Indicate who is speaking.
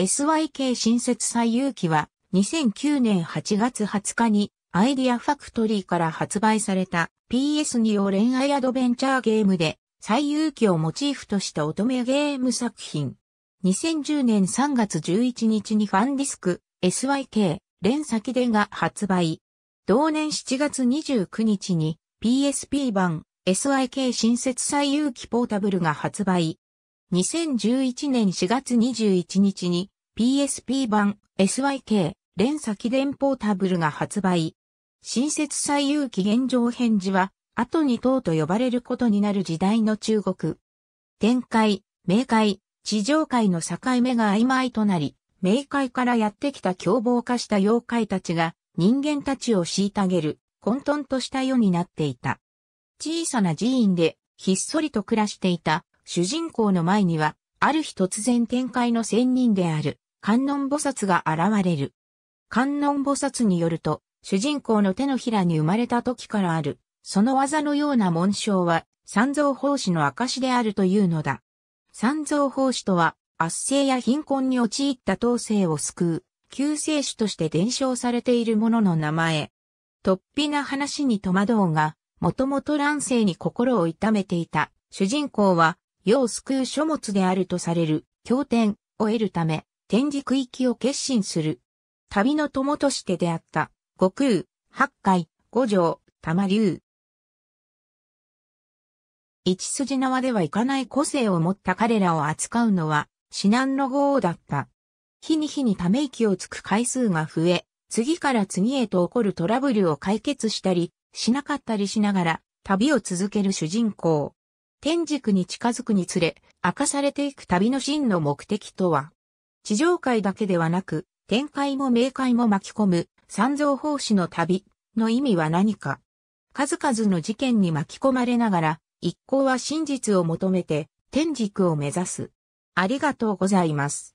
Speaker 1: SYK 新設最有機は2009年8月20日にアイディアファクトリーから発売された PS2 を恋愛アドベンチャーゲームで最有機をモチーフとした乙女ゲーム作品。2010年3月11日にファンディスク SYK 連先でが発売。同年7月29日に PSP 版 SYK 新設最有機ポータブルが発売。2011年4月21日に PSP 版 SYK 連先電ポータブルが発売。新設最有機現状返事は、後に等と呼ばれることになる時代の中国。天界、冥界、地上界の境目が曖昧となり、冥界からやってきた凶暴化した妖怪たちが人間たちを虐げる混沌とした世になっていた。小さな寺院でひっそりと暮らしていた主人公の前には、ある日突然展開の仙人である、観音菩薩が現れる。観音菩薩によると、主人公の手のひらに生まれた時からある、その技のような紋章は、三蔵法師の証であるというのだ。三蔵法師とは、圧政や貧困に陥った当世を救う、救世主として伝承されている者の名前。突飛な話に戸惑うが、もともと乱世に心を痛めていた、主人公は、要救う書物であるとされる経典を得るため、展示区域を決心する。旅の友として出会った、悟空、八海、五条、玉竜。一筋縄ではいかない個性を持った彼らを扱うのは至難の業だった。日に日にため息をつく回数が増え、次から次へと起こるトラブルを解決したり、しなかったりしながら旅を続ける主人公。天竺に近づくにつれ、明かされていく旅の真の目的とは、地上界だけではなく、天界も冥界も巻き込む、三蔵法師の旅の意味は何か。数々の事件に巻き込まれながら、一行は真実を求めて、天竺を目指す。ありがとうございます。